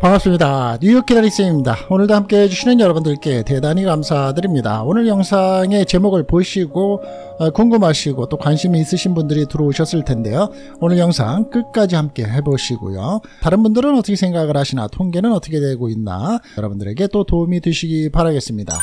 반갑습니다. 뉴욕 기다리쌤입니다. 오늘도 함께 해주시는 여러분들께 대단히 감사드립니다. 오늘 영상의 제목을 보시고 어, 궁금하시고 또 관심이 있으신 분들이 들어오셨을 텐데요. 오늘 영상 끝까지 함께 해보시고요. 다른 분들은 어떻게 생각을 하시나 통계는 어떻게 되고 있나 여러분들에게 또 도움이 되시기 바라겠습니다.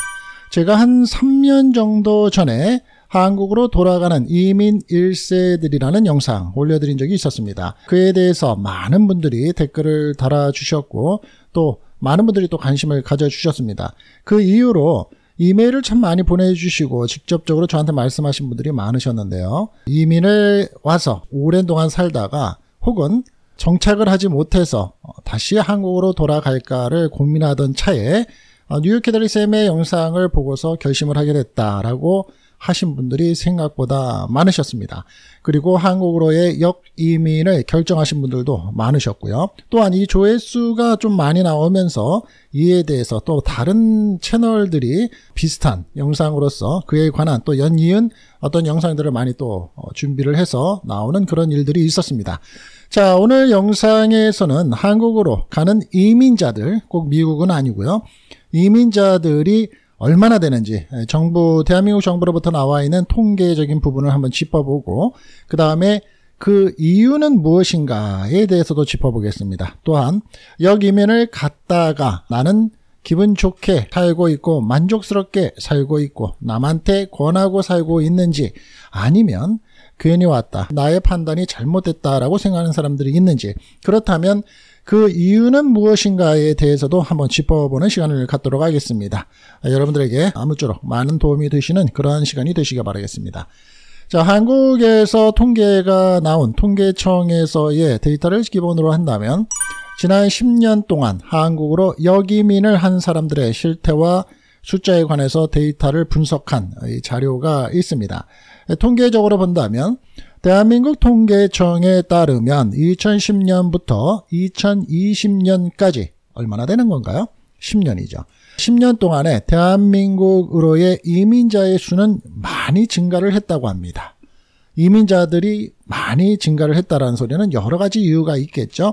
제가 한 3년 정도 전에 한국으로 돌아가는 이민 1세들이라는 영상 올려드린 적이 있었습니다. 그에 대해서 많은 분들이 댓글을 달아주셨고 또 많은 분들이 또 관심을 가져주셨습니다. 그 이후로 이메일을 참 많이 보내주시고 직접적으로 저한테 말씀하신 분들이 많으셨는데요. 이민을 와서 오랜 동안 살다가 혹은 정착을 하지 못해서 어, 다시 한국으로 돌아갈까를 고민하던 차에 어, 뉴욕 캐더리 쌤의 영상을 보고서 결심을 하게 됐다라고 하신 분들이 생각보다 많으셨습니다. 그리고 한국으로의 역이민을 결정하신 분들도 많으셨고요. 또한 이 조회수가 좀 많이 나오면서 이에 대해서 또 다른 채널들이 비슷한 영상으로서 그에 관한 또 연이은 어떤 영상들을 많이 또 어, 준비를 해서 나오는 그런 일들이 있었습니다. 자, 오늘 영상에서는 한국으로 가는 이민자들, 꼭 미국은 아니고요. 이민자들이 얼마나 되는지 예, 정부 대한민국 정부로부터 나와 있는 통계적인 부분을 한번 짚어보고 그 다음에 그 이유는 무엇인가에 대해서도 짚어보겠습니다. 또한 역이면을 갔다가 나는 기분 좋게 살고 있고 만족스럽게 살고 있고 남한테 권하고 살고 있는지 아니면 괜히 왔다. 나의 판단이 잘못됐다라고 생각하는 사람들이 있는지 그렇다면 그 이유는 무엇인가에 대해서도 한번 짚어보는 시간을 갖도록 하겠습니다. 여러분들에게 아무쪼록 많은 도움이 되시는 그러한 시간이 되시길 바라겠습니다. 자, 한국에서 통계가 나온 통계청에서의 데이터를 기본으로 한다면 지난 10년 동안 한국으로 여기민을 한 사람들의 실태와 숫자에 관해서 데이터를 분석한 자료가 있습니다. 통계적으로 본다면 대한민국 통계청에 따르면 2010년부터 2020년까지 얼마나 되는 건가요? 10년이죠. 10년 동안에 대한민국으로의 이민자의 수는 많이 증가를 했다고 합니다. 이민자들이 많이 증가를 했다라는 소리는 여러 가지 이유가 있겠죠.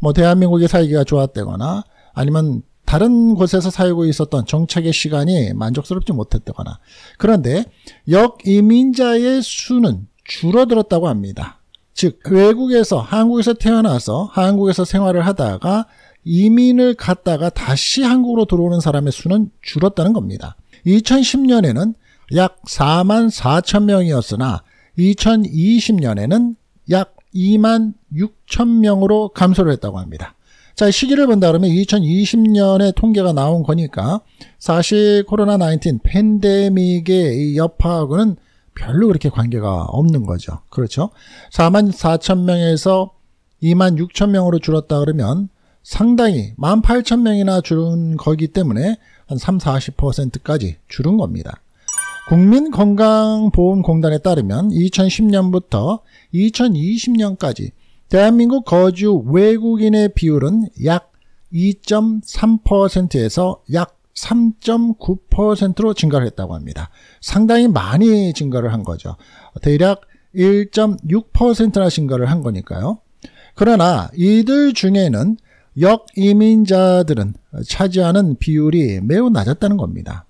뭐 대한민국의 살기가 좋았다거나 아니면 다른 곳에서 살고 있었던 정착의 시간이 만족스럽지 못했다거나 그런데 역이민자의 수는 줄어들었다고 합니다. 즉 외국에서 한국에서 태어나서 한국에서 생활을 하다가 이민을 갔다가 다시 한국으로 들어오는 사람의 수는 줄었다는 겁니다. 2010년에는 약 4만 4천 명이었으나 2020년에는 약 2만 6천 명으로 감소를 했다고 합니다. 자, 시기를 본다 그러면 2020년에 통계가 나온 거니까 사실 코로나 19 팬데믹의 여파하고는 별로 그렇게 관계가 없는 거죠. 그렇죠? 4만 4천 명에서 2만 6천 명으로 줄었다 그러면 상당히 1만 8천 명이나 줄은 거기 때문에 한 3, 40%까지 줄은 겁니다. 국민건강보험공단에 따르면 2010년부터 2020년까지 대한민국 거주 외국인의 비율은 약 2.3%에서 약 3.9%로 증가를 했다고 합니다. 상당히 많이 증가를 한 거죠. 대략 1.6%나 증가를 한 거니까요. 그러나 이들 중에는 역이민자들은 차지하는 비율이 매우 낮았다는 겁니다.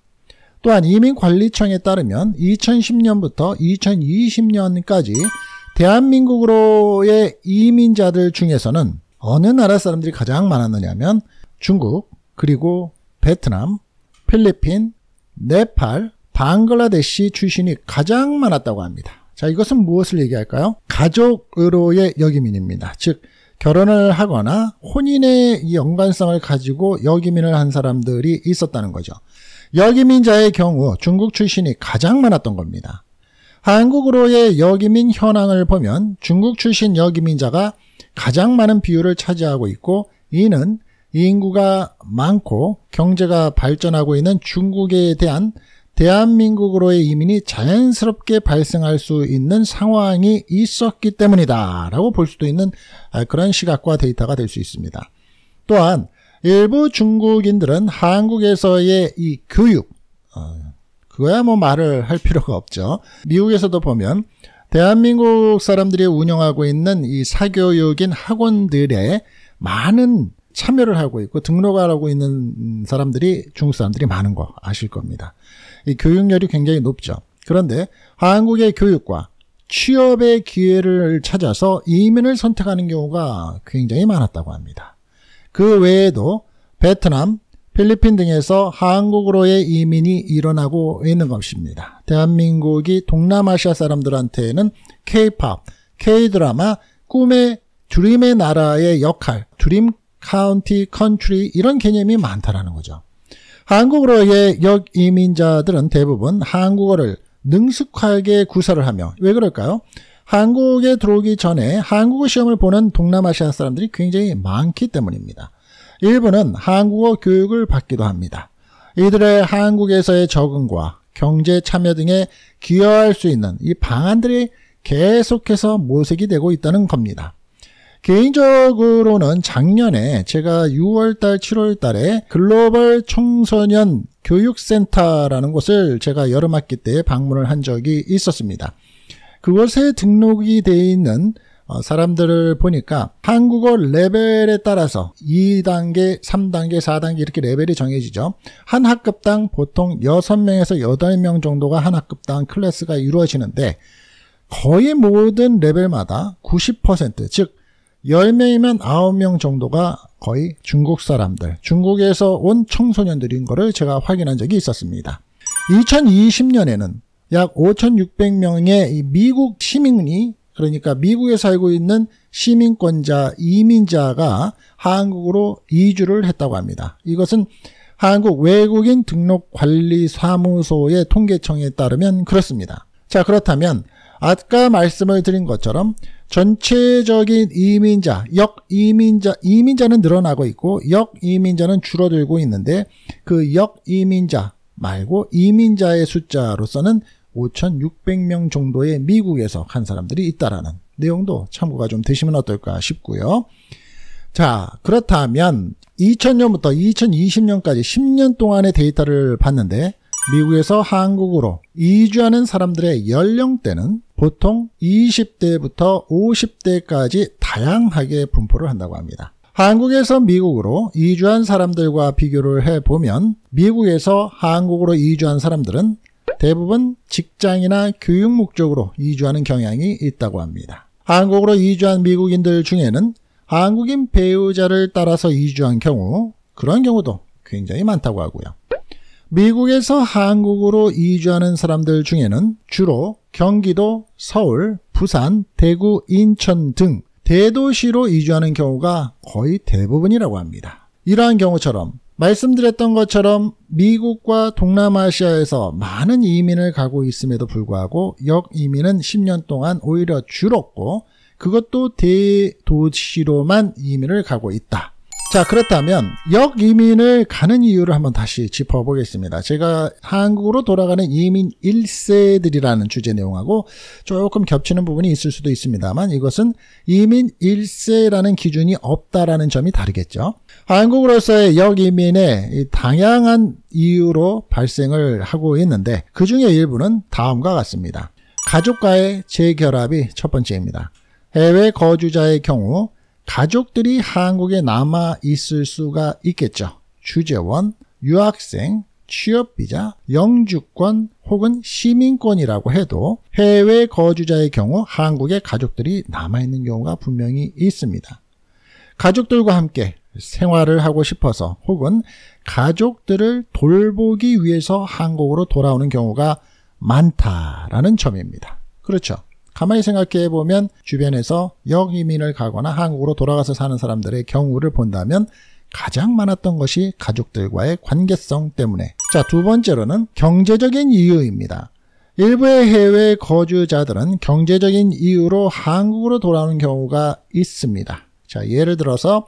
또한 이민관리청에 따르면 2010년부터 2020년까지 대한민국으로의 이민자들 중에서는 어느 나라 사람들이 가장 많았느냐면 중국, 그리고 베트남, 필리핀, 네팔, 방글라데시 출신이 가장 많았다고 합니다. 자, 이것은 무엇을 얘기할까요? 가족으로의 여기민입니다. 즉, 결혼을 하거나 혼인의 연관성을 가지고 여기민을 한 사람들이 있었다는 거죠. 여기민자의 경우 중국 출신이 가장 많았던 겁니다. 한국으로의 여기민 현황을 보면 중국 출신 여기민자가 가장 많은 비율을 차지하고 있고 이는 인구가 많고 경제가 발전하고 있는 중국에 대한 대한민국으로의 이민이 자연스럽게 발생할 수 있는 상황이 있었기 때문이다 라고 볼 수도 있는 아, 그런 시각과 데이터가 될 수 있습니다. 또한 일부 중국인들은 한국에서의 이 교육, 어, 그거야 뭐 말을 할 필요가 없죠. 미국에서도 보면 대한민국 사람들이 운영하고 있는 이 사교육인 학원들에 많은 참여를 하고 있고 등록을 하고 있는 사람들이 중국 사람들이 많은 거 아실 겁니다. 이 교육열이 굉장히 높죠. 그런데 한국의 교육과 취업의 기회를 찾아서 이민을 선택하는 경우가 굉장히 많았다고 합니다. 그 외에도 베트남, 필리핀 등에서 한국으로의 이민이 일어나고 있는 것입니다. 대한민국이 동남아시아 사람들한테는 K-팝, K-드라마, 꿈의 드림의 나라의 역할, 드림 카운티, 컨트리 이런 개념이 많다라는 거죠. 한국으로의 역이민자들은 대부분 한국어를 능숙하게 구사를 하며 왜 그럴까요? 한국에 들어오기 전에 한국어 시험을 보는 동남아시아 사람들이 굉장히 많기 때문입니다. 일부는 한국어 교육을 받기도 합니다. 이들의 한국에서의 적응과 경제 참여 등에 기여할 수 있는 이 방안들이 계속해서 모색이 되고 있다는 겁니다. 개인적으로는 작년에 제가 6월달, 7월달에 글로벌 청소년 교육센터라는 곳을 제가 여름학기 때 방문을 한 적이 있었습니다. 그곳에 등록이 되어 있는 어, 사람들을 보니까 한국어 레벨에 따라서 2단계, 3단계, 4단계 이렇게 레벨이 정해지죠. 한 학급당 보통 6명에서 8명 정도가 한 학급당 클래스가 이루어지는데 거의 모든 레벨마다 90%, 즉 10명이면 9명 정도가 거의 중국 사람들, 중국에서 온 청소년들인 거를 제가 확인한 적이 있었습니다. 2020년에는 약 5,600명의 미국 시민이 그러니까 미국에 살고 있는 시민권자, 이민자가 한국으로 이주를 했다고 합니다. 이것은 한국 외국인 등록 관리 사무소의 통계청에 따르면 그렇습니다. 자, 그렇다면 아까 말씀을 드린 것처럼 전체적인 이민자, 역이민자, 이민자는 늘어나고 있고 역이민자는 줄어들고 있는데 그 역이민자 말고 이민자의 숫자로서는 5,600명 정도의 미국에서 한 사람들이 있다라는 내용도 참고가 좀 되시면 어떨까 싶고요. 자, 그렇다면 2000년부터 2020년까지 10년 동안의 데이터를 봤는데 미국에서 한국으로 이주하는 사람들의 연령대는 보통 20대부터 50대까지 다양하게 분포를 한다고 합니다. 한국에서 미국으로 이주한 사람들과 비교를 해보면 미국에서 한국으로 이주한 사람들은 대부분 직장이나 교육 목적으로 이주하는 경향이 있다고 합니다. 한국으로 이주한 미국인들 중에는 한국인 배우자를 따라서 이주한 경우 그런 경우도 굉장히 많다고 하고요. 미국에서 한국으로 이주하는 사람들 중에는 주로 경기도, 서울, 부산, 대구, 인천 등 대도시로 이주하는 경우가 거의 대부분이라고 합니다. 이러한 경우처럼 말씀드렸던 것처럼 미국과 동남아시아에서 많은 이민을 가고 있음에도 불구하고 역이민은 10년 동안 오히려 줄었고 그것도 대도시로만 이민을 가고 있다. 자, 그렇다면 역 이민을 가는 이유를 한번 다시 짚어보겠습니다. 제가 한국으로 돌아가는 이민 1세들이라는 주제 내용하고 조금 겹치는 부분이 있을 수도 있습니다만 이것은 이민 1세라는 기준이 없다라는 점이 다르겠죠. 한국으로서의 역 이민의 다양한 이유로 발생을 하고 있는데 그 중에 일부는 다음과 같습니다. 가족과의 재결합이 첫 번째입니다. 해외 거주자의 경우 가족들이 한국에 남아 있을 수가 있겠죠. 주재원, 유학생, 취업비자, 영주권 혹은 시민권이라고 해도 해외 거주자의 경우 한국에 가족들이 남아있는 경우가 분명히 있습니다. 가족들과 함께 생활을 하고 싶어서 혹은 가족들을 돌보기 위해서 한국으로 돌아오는 경우가 많다라는 점입니다. 그렇죠. 가만히 생각해 보면 주변에서 역이민을 가거나 한국으로 돌아가서 사는 사람들의 경우를 본다면 가장 많았던 것이 가족들과의 관계성 때문에. 자, 두 번째로는 경제적인 이유입니다. 일부의 해외 거주자들은 경제적인 이유로 한국으로 돌아오는 경우가 있습니다. 자, 예를 들어서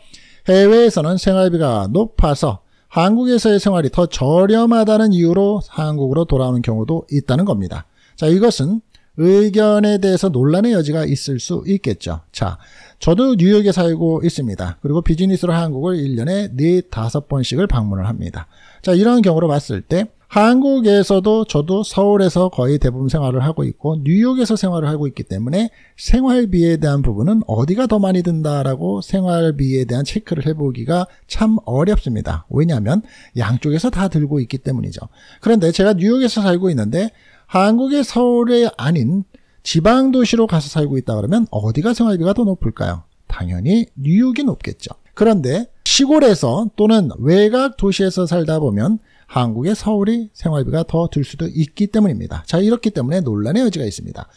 해외에서는 생활비가 높아서 한국에서의 생활이 더 저렴하다는 이유로 한국으로 돌아오는 경우도 있다는 겁니다. 자, 이것은 의견에 대해서 논란의 여지가 있을 수 있겠죠. 자, 저도 뉴욕에 살고 있습니다. 그리고 비즈니스로 한국을 1년에 4, 5번씩을 방문을 합니다. 자, 이런 경우로 봤을 때 한국에서도 저도 서울에서 거의 대부분 생활을 하고 있고 뉴욕에서 생활을 하고 있기 때문에 생활비에 대한 부분은 어디가 더 많이 든다라고 생활비에 대한 체크를 해보기가 참 어렵습니다. 왜냐하면 양쪽에서 다 들고 있기 때문이죠. 그런데 제가 뉴욕에서 살고 있는데 한국의 서울에 아닌 지방 도시로 가서 살고 있다 그러면 어디가 생활비가 더 높을까요? 당연히 뉴욕이 높겠죠. 그런데 시골에서 또는 외곽 도시에서 살다 보면 한국의 서울이 생활비가 더 들 수도 있기 때문입니다. 자, 이렇기 때문에 논란의 여지가 있습니다.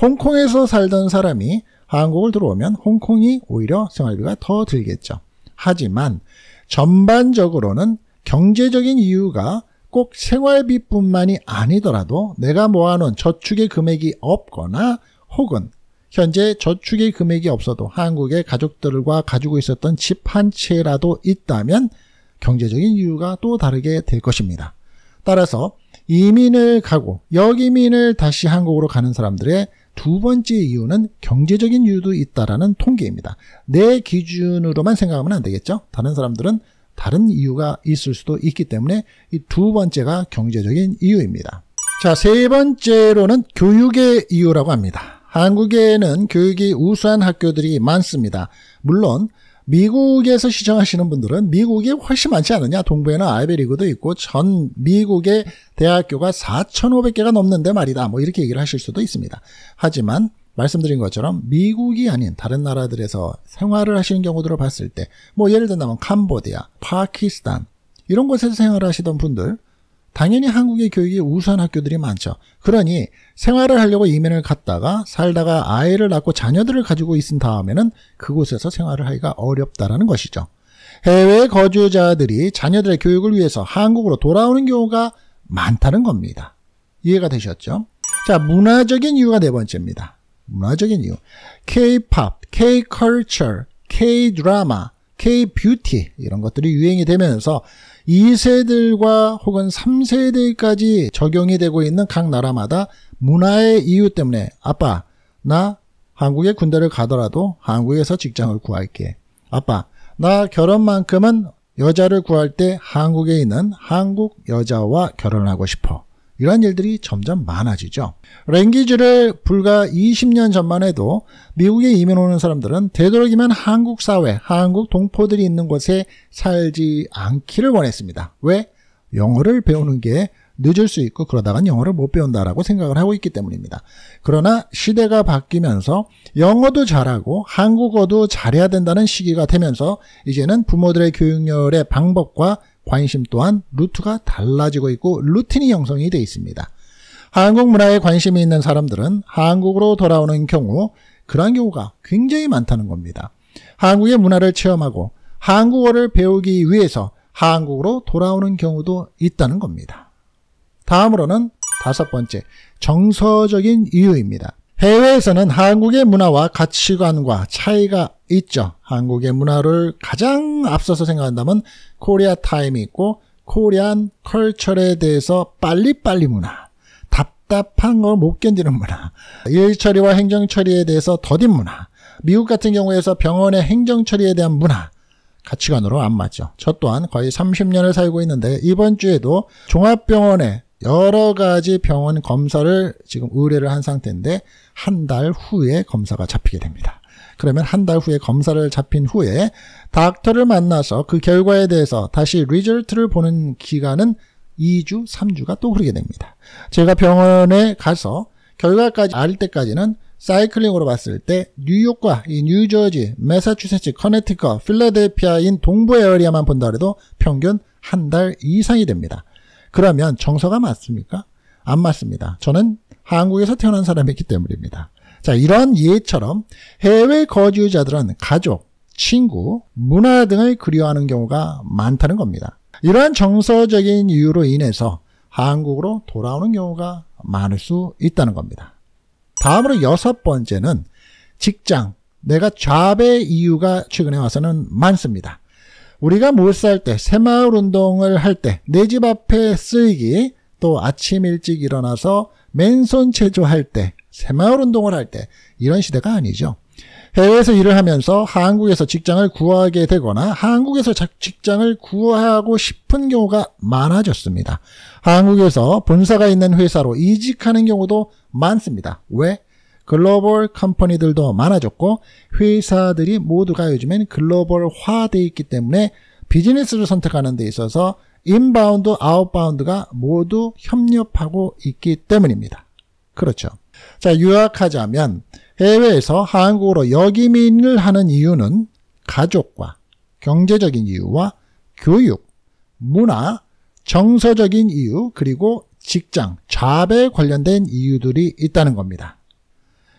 홍콩에서 살던 사람이 한국을 들어오면 홍콩이 오히려 생활비가 더 들겠죠. 하지만 전반적으로는 경제적인 이유가 꼭 생활비뿐만이 아니더라도 내가 모아놓은 저축의 금액이 없거나 혹은 현재 저축의 금액이 없어도 한국의 가족들과 가지고 있었던 집 한 채라도 있다면 경제적인 이유가 또 다르게 될 것입니다. 따라서 이민을 가고 역이민을 다시 한국으로 가는 사람들의 두 번째 이유는 경제적인 이유도 있다라는 통계입니다. 내 기준으로만 생각하면 안 되겠죠? 다른 사람들은 다른 이유가 있을 수도 있기 때문에 이두 번째가 경제적인 이유입니다. 자, 세 번째로는 교육의 이유라고 합니다. 한국에는 교육이 우수한 학교들이 많습니다. 물론 미국에서 시청하시는 분들은 미국이 훨씬 많지 않느냐 동부에는 아이베리그도 있고 전 미국의 대학교가 4,500개가 넘는데 말이다 뭐 이렇게 얘기를 하실 수도 있습니다. 하지만 말씀드린 것처럼 미국이 아닌 다른 나라들에서 생활을 하시는 경우들을 봤을 때 뭐 예를 든다면 캄보디아, 파키스탄 이런 곳에서 생활하시던 분들 당연히 한국의 교육이 우수한 학교들이 많죠. 그러니 생활을 하려고 이민을 갔다가 살다가 아이를 낳고 자녀들을 가지고 있은 다음에는 그곳에서 생활을 하기가 어렵다라는 것이죠. 해외 거주자들이 자녀들의 교육을 위해서 한국으로 돌아오는 경우가 많다는 겁니다. 이해가 되셨죠? 자, 문화적인 이유가 네 번째입니다. 문화적인 이유. K-pop, K-culture, K-drama, K-beauty 이런 것들이 유행이 되면서 2세들과 혹은 3세들까지 적용이 되고 있는 각 나라마다 문화의 이유 때문에 아빠 나 한국에 군대를 가더라도 한국에서 직장을 구할게. 아빠 나 결혼만큼은 여자를 구할 때 한국에 있는 한국 여자와 결혼하고 싶어. 이러한 일들이 점점 많아지죠. 랭귀지를 불과 20년 전만 해도 미국에 이민 오는 사람들은 되도록이면 한국 사회, 한국 동포들이 있는 곳에 살지 않기를 원했습니다. 왜? 영어를 배우는 게 늦을 수 있고 그러다간 영어를 못 배운다라고 생각을 하고 있기 때문입니다. 그러나 시대가 바뀌면서 영어도 잘하고 한국어도 잘해야 된다는 시기가 되면서 이제는 부모들의 교육열의 방법과 관심 또한 루트가 달라지고 있고 루틴이 형성이 되어 있습니다. 한국 문화에 관심이 있는 사람들은 한국으로 돌아오는 경우 그러한 경우가 굉장히 많다는 겁니다. 한국의 문화를 체험하고 한국어를 배우기 위해서 한국으로 돌아오는 경우도 있다는 겁니다. 다음으로는 다섯 번째, 정서적인 이유입니다. 해외에서는 한국의 문화와 가치관과 차이가 있죠. 한국의 문화를 가장 앞서서 생각한다면 코리아 타임이 있고 코리안 컬처에 대해서 빨리빨리 문화, 답답한 걸 못 견디는 문화, 일 처리와 행정 처리에 대해서 더딘 문화, 미국 같은 경우에서 병원의 행정 처리에 대한 문화, 가치관으로 안 맞죠. 저 또한 거의 30년을 살고 있는데 이번 주에도 종합병원의 여러 가지 병원 검사를 지금 의뢰를 한 상태인데 한 달 후에 검사가 잡히게 됩니다. 그러면 한 달 후에 검사를 잡힌 후에 닥터를 만나서 그 결과에 대해서 다시 리절트를 보는 기간은 2주, 3주가 또 흐르게 됩니다. 제가 병원에 가서 결과까지 알 때까지는 사이클링으로 봤을 때 뉴욕과 이 뉴저지, 메사추세츠커네티커 필라델피아인 동부 에어리아만 본다 해도 평균 한 달 이상이 됩니다. 그러면 정서가 맞습니까? 안 맞습니다. 저는 한국에서 태어난 사람이기 때문입니다. 자, 이런 예처럼 해외 거주자들은 가족, 친구, 문화 등을 그리워하는 경우가 많다는 겁니다. 이러한 정서적인 이유로 인해서 한국으로 돌아오는 경우가 많을 수 있다는 겁니다. 다음으로 여섯 번째는 직장, 내가 잡배 이유가 최근에 와서는 많습니다. 우리가 못살 때, 새마을 운동을 할 때, 내 집 앞에 쓰이기, 또 아침 일찍 일어나서 맨손 체조할 때, 새마을 운동을 할 때, 이런 시대가 아니죠. 해외에서 일을 하면서 한국에서 직장을 구하게 되거나 한국에서 직장을 구하고 싶은 경우가 많아졌습니다. 한국에서 본사가 있는 회사로 이직하는 경우도 많습니다. 왜? 글로벌 컴퍼니들도 많아졌고 회사들이 모두가 요즘엔 글로벌화되어 있기 때문에 비즈니스를 선택하는 데 있어서 인바운드, 아웃바운드가 모두 협력하고 있기 때문입니다. 그렇죠. 자, 요약하자면 해외에서 한국으로 여이민을 하는 이유는 가족과 경제적인 이유와 교육, 문화, 정서적인 이유, 그리고 직장, 잡에 관련된 이유들이 있다는 겁니다.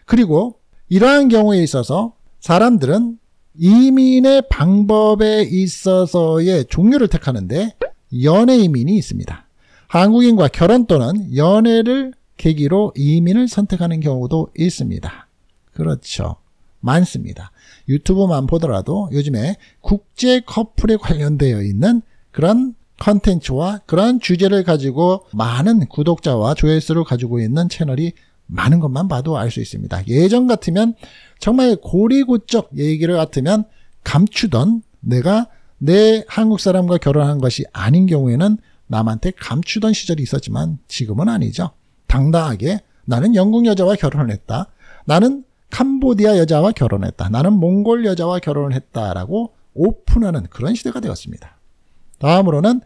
그리고 이러한 경우에 있어서 사람들은 이민의 방법에 있어서의 종류를 택하는데 연애 이민이 있습니다. 한국인과 결혼 또는 연애를 계기로 이민을 선택하는 경우도 있습니다. 그렇죠. 많습니다. 유튜브만 보더라도 요즘에 국제 커플에 관련되어 있는 그런 컨텐츠와 그런 주제를 가지고 많은 구독자와 조회수를 가지고 있는 채널이 많은 것만 봐도 알 수 있습니다. 예전 같으면 정말 고리고적 얘기를 같으면 감추던 내가 내 한국 사람과 결혼한 것이 아닌 경우에는 남한테 감추던 시절이 있었지만 지금은 아니죠. 당당하게 나는 영국 여자와 결혼을 했다. 나는 캄보디아 여자와 결혼했다. 나는 몽골 여자와 결혼을 했다라고 오픈하는 그런 시대가 되었습니다. 다음으로는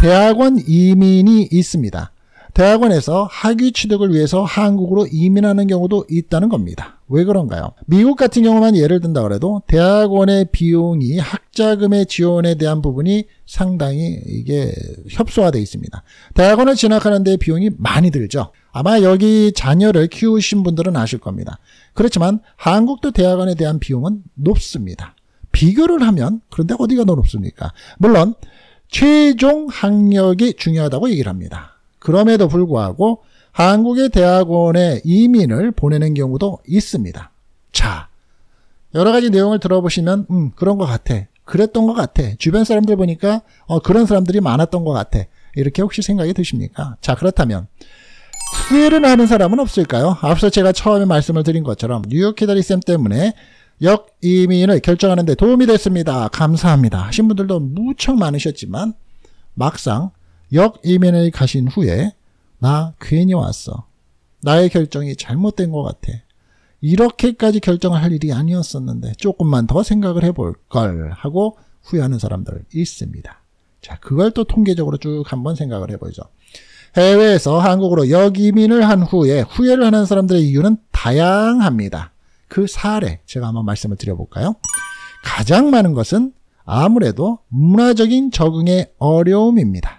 대학원 이민이 있습니다. 대학원에서 학위 취득을 위해서 한국으로 이민하는 경우도 있다는 겁니다. 왜 그런가요? 미국 같은 경우만 예를 든다 그래도 대학원의 비용이 학자금의 지원에 대한 부분이 상당히 이게 협소화되어 있습니다. 대학원을 진학하는데 비용이 많이 들죠. 아마 여기 자녀를 키우신 분들은 아실 겁니다. 그렇지만 한국도 대학원에 대한 비용은 높습니다. 비교를 하면 그런데 어디가 더 높습니까? 물론 최종 학력이 중요하다고 얘기를 합니다. 그럼에도 불구하고 한국의 대학원에 이민을 보내는 경우도 있습니다. 자, 여러 가지 내용을 들어보시면 음, 그런 것 같아. 그랬던 것 같아. 주변 사람들 보니까 어, 그런 사람들이 많았던 것 같아. 이렇게 혹시 생각이 드십니까? 자, 그렇다면 후회를 하는 사람은 없을까요? 앞서 제가 처음에 말씀을 드린 것처럼 뉴욕 키다리쌤 때문에 역이민을 결정하는 데 도움이 됐습니다. 감사합니다. 하신 분들도 무척 많으셨지만 막상 역 이면에 가신 후에 나 괜히 왔어. 나의 결정이 잘못된 것 같아. 이렇게까지 결정을 할 일이 아니었었는데 조금만 더 생각을 해볼 걸 하고 후회하는 사람들 있습니다. 자, 그걸 또 통계적으로 쭉 한번 생각을 해보죠. 해외에서 한국으로 역이민을 한 후에 후회를 하는 사람들의 이유는 다양합니다. 그 사례 제가 한번 말씀을 드려볼까요? 가장 많은 것은 아무래도 문화적인 적응의 어려움입니다.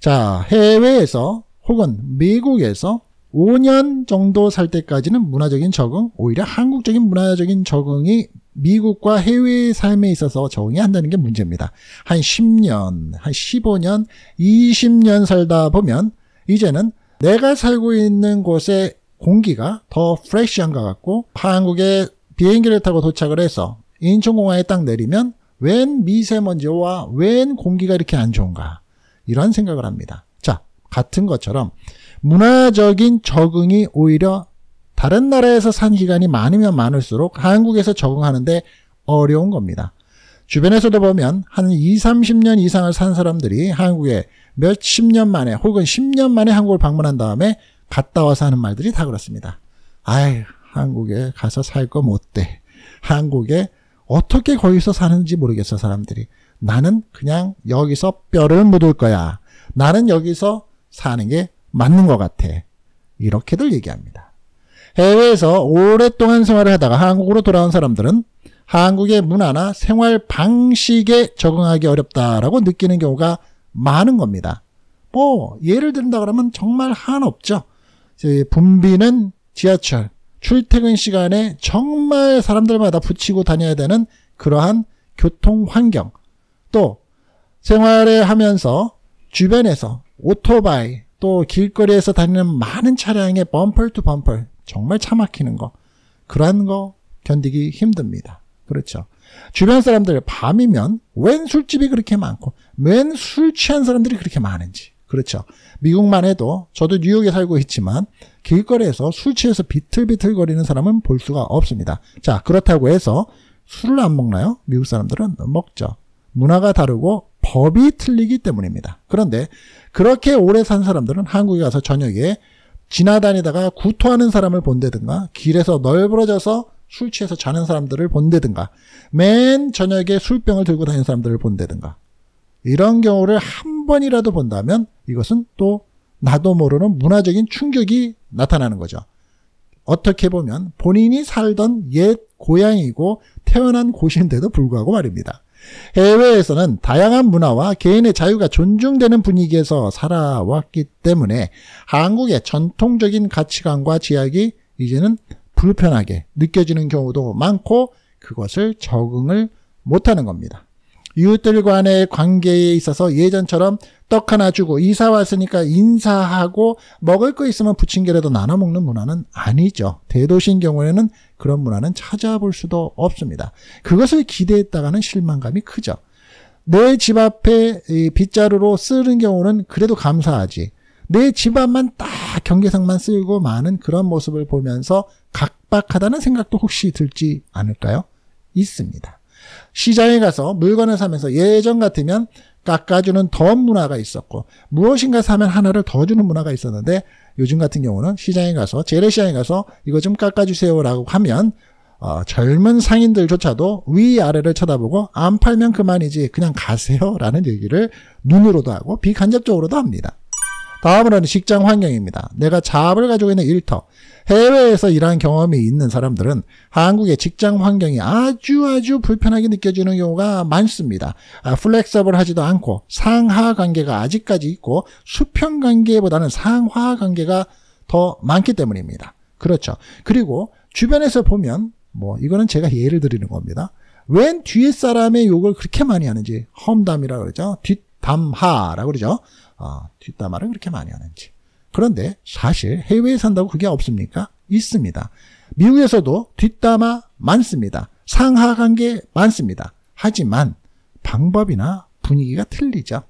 자, 해외에서 혹은 미국에서 5년 정도 살 때까지는 문화적인 적응, 오히려 한국적인 문화적인 적응이 미국과 해외 삶에 있어서 적응이 한다는 게 문제입니다. 한 10년, 한 15년, 20년 살다 보면 이제는 내가 살고 있는 곳의 공기가 더 프레쉬한 것 같고 한국에 비행기를 타고 도착을 해서 인천공항에 딱 내리면 웬 미세먼지와 웬 공기가 이렇게 안 좋은가? 이런 생각을 합니다. 자, 같은 것처럼 문화적인 적응이 오히려 다른 나라에서 산 기간이 많으면 많을수록 한국에서 적응하는데 어려운 겁니다. 주변에서도 보면 한 20, 30년 이상을 산 사람들이 한국에 몇 십 년 만에 혹은 10년 만에 한국을 방문한 다음에 갔다 와서 하는 말들이 다 그렇습니다. 아이, 한국에 가서 살 거 못돼. 한국에 어떻게 거기서 사는지 모르겠어, 사람들이. 나는 그냥 여기서 뼈를 묻을 거야. 나는 여기서 사는 게 맞는 것 같아. 이렇게들 얘기합니다. 해외에서 오랫동안 생활을 하다가 한국으로 돌아온 사람들은 한국의 문화나 생활 방식에 적응하기 어렵다라고 느끼는 경우가 많은 겁니다. 뭐 예를 든다 그러면 정말 한없죠. 분비는 지하철, 출퇴근 시간에 정말 사람들마다 붙이고 다녀야 되는 그러한 교통 환경, 또 생활을 하면서 주변에서 오토바이 또 길거리에서 다니는 많은 차량의 범퍼 투 범퍼 정말 차 막히는 거그런거 견디기 힘듭니다. 그렇죠. 주변 사람들 밤이면 웬 술집이 그렇게 많고 웬 술 취한 사람들이 그렇게 많은지 그렇죠. 미국만 해도 저도 뉴욕에 살고 있지만 길거리에서 술 취해서 비틀비틀거리는 사람은 볼 수가 없습니다. 자 그렇다고 해서 술을 안 먹나요? 미국 사람들은 먹죠. 문화가 다르고 법이 틀리기 때문입니다. 그런데 그렇게 오래 산 사람들은 한국에 가서 저녁에 지나다니다가 구토하는 사람을 본다든가 길에서 널브러져서 술 취해서 자는 사람들을 본다든가 맨 저녁에 술병을 들고 다니는 사람들을 본다든가 이런 경우를 한 번이라도 본다면 이것은 또 나도 모르는 문화적인 충격이 나타나는 거죠. 어떻게 보면 본인이 살던 옛 고향이고 태어난 곳인데도 불구하고 말입니다. 해외에서는 다양한 문화와 개인의 자유가 존중되는 분위기에서 살아왔기 때문에 한국의 전통적인 가치관과 지약이 이제는 불편하게 느껴지는 경우도 많고 그것을 적응을 못하는 겁니다. 이웃들 간의 관계에 있어서 예전처럼 떡 하나 주고 이사 왔으니까 인사하고 먹을 거 있으면 부침개라도 나눠 먹는 문화는 아니죠. 대도시인 경우에는 그런 문화는 찾아볼 수도 없습니다. 그것을 기대했다가는 실망감이 크죠. 내 집 앞에 빗자루로 쓰는 경우는 그래도 감사하지. 내 집 앞만 딱 경계선만 쓰고 많은 그런 모습을 보면서 각박하다는 생각도 혹시 들지 않을까요? 있습니다. 시장에 가서 물건을 사면서 예전 같으면 깎아주는 덤 문화가 있었고 무엇인가 사면 하나를 더 주는 문화가 있었는데 요즘 같은 경우는 시장에 가서 재래시장에 가서 이거 좀 깎아주세요라고 하면 어, 젊은 상인들조차도 위아래를 쳐다보고 안 팔면 그만이지 그냥 가세요라는 얘기를 눈으로도 하고 비간접적으로도 합니다. 다음으로는 직장 환경입니다. 내가 잡을 가지고 있는 일터, 해외에서 일한 경험이 있는 사람들은 한국의 직장 환경이 아주 아주 불편하게 느껴지는 경우가 많습니다. 아, 플렉서블하지도 않고 상하 관계가 아직까지 있고 수평 관계보다는 상하 관계가 더 많기 때문입니다. 그렇죠. 그리고 주변에서 보면 뭐 이거는 제가 예를 드리는 겁니다. 웬 뒤에 사람의 욕을 그렇게 많이 하는지 험담이라 그러죠. 뒷담하라고 그러죠. 어, 뒷담화를 그렇게 많이 하는지. 그런데 사실 해외에 산다고 그게 없습니까? 있습니다. 미국에서도 뒷담화 많습니다. 상하 관계 많습니다. 하지만 방법이나 분위기가 틀리죠.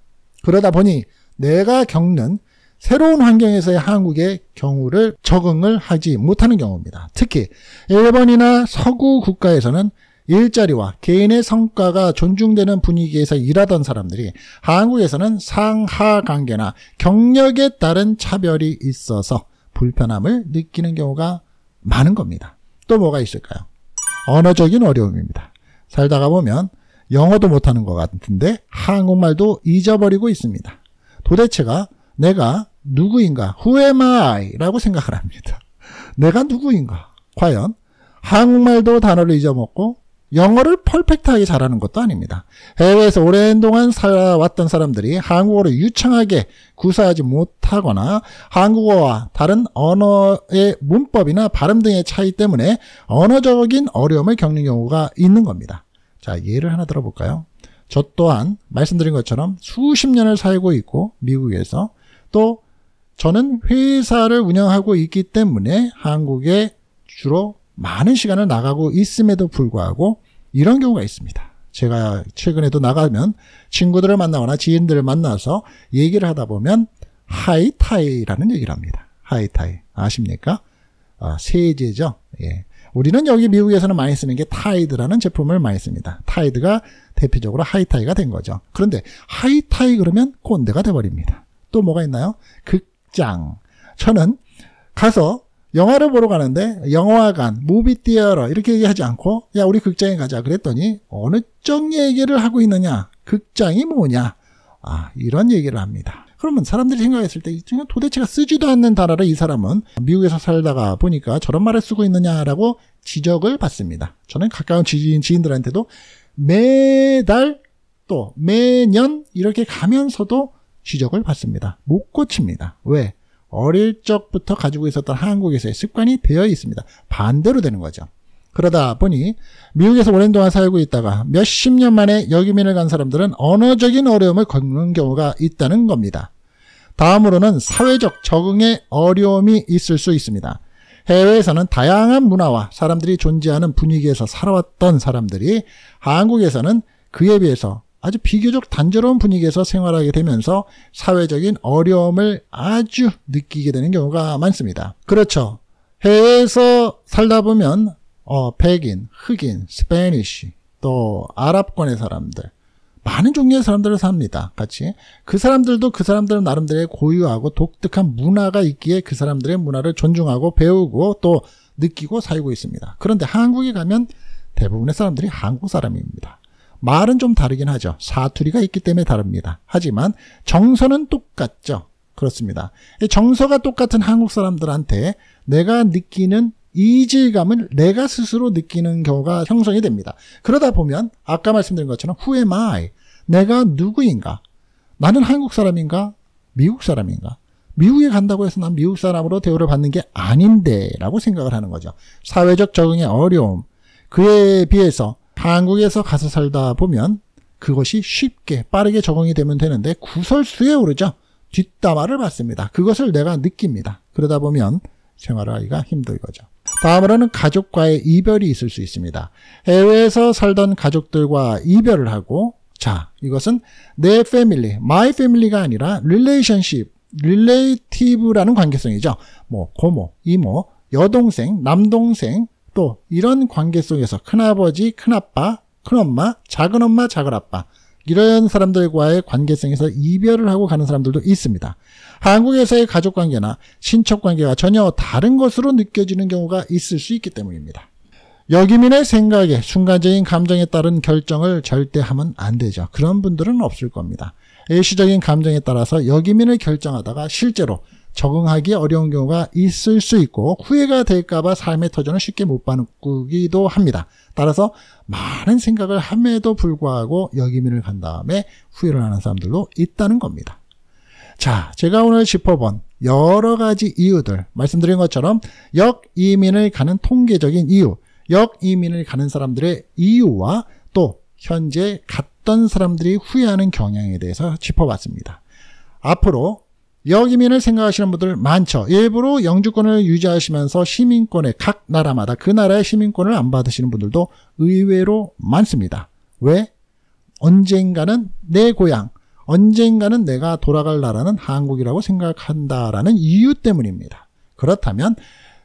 그러다 보니 내가 겪는 새로운 환경에서의 한국의 경우를 적응을 하지 못하는 경우입니다. 특히 일본이나 서구 국가에서는 일자리와 개인의 성과가 존중되는 분위기에서 일하던 사람들이 한국에서는 상하 관계나 경력에 따른 차별이 있어서 불편함을 느끼는 경우가 많은 겁니다. 또 뭐가 있을까요? 언어적인 어려움입니다. 살다가 보면 영어도 못하는 것 같은데 한국말도 잊어버리고 있습니다. 도대체가 내가 누구인가? Who am I? 라고 생각을 합니다. 내가 누구인가? 과연 한국말도 단어를 잊어먹고 영어를 퍼펙트하게 잘하는 것도 아닙니다. 해외에서 오랜 동안 살아왔던 사람들이 한국어를 유창하게 구사하지 못하거나 한국어와 다른 언어의 문법이나 발음 등의 차이 때문에 언어적인 어려움을 겪는 경우가 있는 겁니다. 자, 예를 하나 들어볼까요? 저 또한 말씀드린 것처럼 수십 년을 살고 있고 미국에서 또 저는 회사를 운영하고 있기 때문에 한국에 주로 많은 시간을 나가고 있음에도 불구하고 이런 경우가 있습니다. 제가 최근에도 나가면 친구들을 만나거나 지인들을 만나서 얘기를 하다 보면 하이타이라는 얘기를 합니다. 하이타이. 아십니까? 아, 세제죠. 예. 우리는 여기 미국에서는 많이 쓰는 게 타이드라는 제품을 많이 씁니다. 타이드가 대표적으로 하이타이가 된 거죠. 그런데 하이타이 그러면 꼰대가 돼버립니다. 또 뭐가 있나요? 극장. 저는 가서 영화를 보러 가는데 영화관, 무비티어러 이렇게 얘기하지 않고 야 우리 극장에 가자 그랬더니 어느 쪽 얘기를 하고 있느냐 극장이 뭐냐 아 이런 얘기를 합니다. 그러면 사람들이 생각했을 때 이중에 도대체가 쓰지도 않는 단어를 이 사람은 미국에서 살다가 보니까 저런 말을 쓰고 있느냐라고 지적을 받습니다. 저는 가까운 지인, 지인들한테도 매달 또 매년 이렇게 가면서도 지적을 받습니다. 못 고칩니다. 왜? 어릴 적부터 가지고 있었던 한국에서의 습관이 배어 있습니다. 반대로 되는 거죠. 그러다 보니 미국에서 오랜 동안 살고 있다가 몇 십 년 만에 여기민을 간 사람들은 언어적인 어려움을 겪는 경우가 있다는 겁니다. 다음으로는 사회적 적응에 어려움이 있을 수 있습니다. 해외에서는 다양한 문화와 사람들이 존재하는 분위기에서 살아왔던 사람들이 한국에서는 그에 비해서 아주 비교적 단조로운 분위기에서 생활하게 되면서 사회적인 어려움을 아주 느끼게 되는 경우가 많습니다. 그렇죠. 해외에서 살다 보면 어, 백인, 흑인, 스페니쉬, 또 아랍권의 사람들 많은 종류의 사람들을 삽니다. 같이 그 사람들도 그 사람들 나름대로의 고유하고 독특한 문화가 있기에 그 사람들의 문화를 존중하고 배우고 또 느끼고 살고 있습니다. 그런데 한국에 가면 대부분의 사람들이 한국 사람입니다. 말은 좀 다르긴 하죠. 사투리가 있기 때문에 다릅니다. 하지만 정서는 똑같죠. 그렇습니다. 정서가 똑같은 한국 사람들한테 내가 느끼는 이질감을 내가 스스로 느끼는 경우가 형성이 됩니다. 그러다 보면 아까 말씀드린 것처럼 who am I? 내가 누구인가? 나는 한국 사람인가? 미국 사람인가? 미국에 간다고 해서 난 미국 사람으로 대우를 받는 게 아닌데라고 생각을 하는 거죠. 사회적 적응의 어려움. 그에 비해서 한국에서 가서 살다 보면 그것이 쉽게 빠르게 적응이 되면 되는데 구설수에 오르죠. 뒷담화를 받습니다. 그것을 내가 느낍니다. 그러다 보면 생활하기가 힘들 거죠. 다음으로는 가족과의 이별이 있을 수 있습니다. 해외에서 살던 가족들과 이별을 하고 자, 이것은 내 패밀리, 마이 패밀리가 아니라 릴레이션십, 릴레이티브라는 관계성이죠. 뭐 고모, 이모, 여동생, 남동생, 또 이런 관계 속에서 큰아버지, 큰아빠, 큰엄마, 작은엄마, 작은아빠 이런 사람들과의 관계성에서 이별을 하고 가는 사람들도 있습니다. 한국에서의 가족관계나 친척관계가 전혀 다른 것으로 느껴지는 경우가 있을 수 있기 때문입니다. 여기민의 생각에 순간적인 감정에 따른 결정을 절대 하면 안 되죠. 그런 분들은 없을 겁니다. 일시적인 감정에 따라서 여기민을 결정하다가 실제로 적응하기 어려운 경우가 있을 수 있고 후회가 될까봐 삶의 터전을 쉽게 못 바꾸기도 합니다. 따라서 많은 생각을 함에도 불구하고 여기민을 간 다음에 후회를 하는 사람들도 있다는 겁니다. 자, 제가 오늘 짚어본 여러 가지 이유들 말씀드린 것처럼 역이민을 가는 통계적인 이유, 역이민을 가는 사람들의 이유와 또 현재 갔던 사람들이 후회하는 경향에 대해서 짚어봤습니다. 앞으로 여기민을 생각하시는 분들 많죠. 일부러 영주권을 유지하시면서 시민권에각 나라마다 그 나라의 시민권을 안 받으시는 분들도 의외로 많습니다. 왜? 언젠가는 내 고향, 언젠가는 내가 돌아갈 나라는 한국이라고 생각한다라는 이유 때문입니다. 그렇다면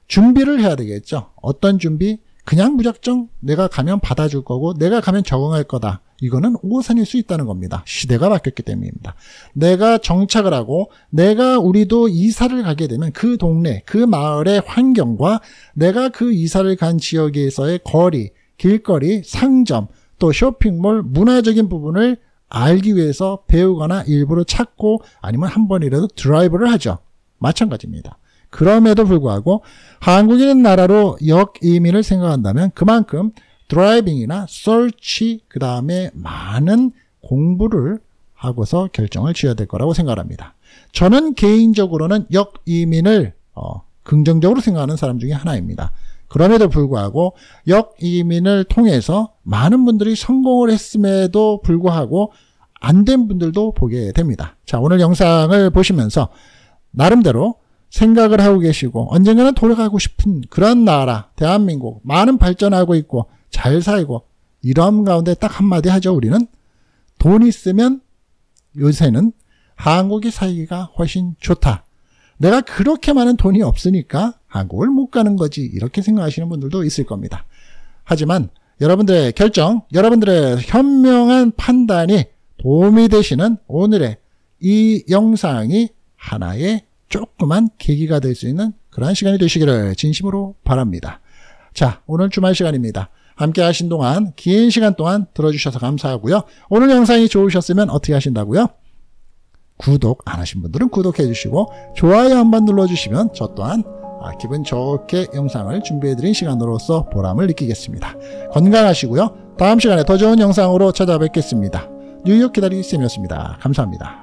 준비를 해야 되겠죠. 어떤 준비? 그냥 무작정 내가 가면 받아줄 거고 내가 가면 적응할 거다. 이거는 오산일 수 있다는 겁니다. 시대가 바뀌었기 때문입니다. 내가 정착을 하고 내가 우리도 이사를 가게 되면 그 동네, 그 마을의 환경과 내가 그 이사를 간 지역에서의 거리, 길거리, 상점, 또 쇼핑몰, 문화적인 부분을 알기 위해서 배우거나 일부러 찾고 아니면 한 번이라도 드라이브를 하죠. 마찬가지입니다. 그럼에도 불구하고 한국인 나라로 역이민을 생각한다면 그만큼 드라이빙이나 설치 그 다음에 많은 공부를 하고서 결정을 지어야 될 거라고 생각합니다. 저는 개인적으로는 역이민을 어, 긍정적으로 생각하는 사람 중에 하나입니다. 그럼에도 불구하고 역이민을 통해서 많은 분들이 성공을 했음에도 불구하고 안 된 분들도 보게 됩니다. 자 오늘 영상을 보시면서 나름대로 생각을 하고 계시고 언젠가는 돌아가고 싶은 그런 나라 대한민국 많은 발전하고 있고 잘 살고 이런 가운데 딱 한마디 하죠 우리는 돈 있으면 요새는 한국이 살기가 훨씬 좋다. 내가 그렇게 많은 돈이 없으니까 한국을 못 가는 거지 이렇게 생각하시는 분들도 있을 겁니다. 하지만 여러분들의 결정, 여러분들의 현명한 판단이 도움이 되시는 오늘의 이 영상이 하나의 조그만 계기가 될 수 있는 그러한 시간이 되시기를 진심으로 바랍니다. 자, 오늘 주말 시간입니다. 함께 하신 동안 긴 시간 동안 들어주셔서 감사하고요. 오늘 영상이 좋으셨으면 어떻게 하신다고요? 구독 안 하신 분들은 구독해 주시고 좋아요 한번 눌러주시면 저 또한 아, 기분 좋게 영상을 준비해드린 시간으로서 보람을 느끼겠습니다. 건강하시고요. 다음 시간에 더 좋은 영상으로 찾아뵙겠습니다. 뉴욕 기다리기 쌤이었습니다. 감사합니다.